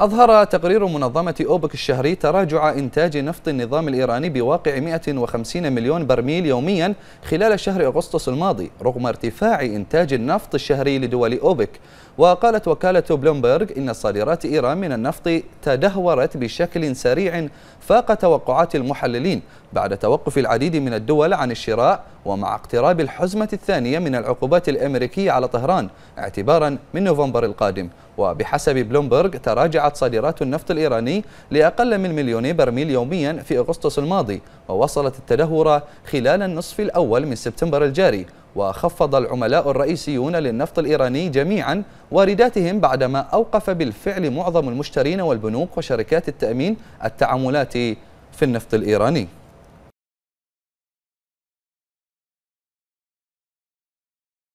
أظهر تقرير منظمة أوبك الشهري تراجع إنتاج نفط النظام الإيراني بواقع 150 مليون برميل يوميا خلال شهر أغسطس الماضي رغم ارتفاع إنتاج النفط الشهري لدول أوبك وقالت وكالة بلومبرغ إن صادرات إيران من النفط تدهورت بشكل سريع فاق توقعات المحللين بعد توقف العديد من الدول عن الشراء ومع اقتراب الحزمة الثانية من العقوبات الأمريكية على طهران اعتبارا من نوفمبر القادم وبحسب بلومبرغ تراجعت صادرات النفط الإيراني لأقل من مليوني برميل يوميا في أغسطس الماضي ووصلت التدهور خلال النصف الأول من سبتمبر الجاري وخفض العملاء الرئيسيون للنفط الإيراني جميعا وارداتهم بعدما أوقف بالفعل معظم المشترين والبنوك وشركات التأمين التعاملات في النفط الإيراني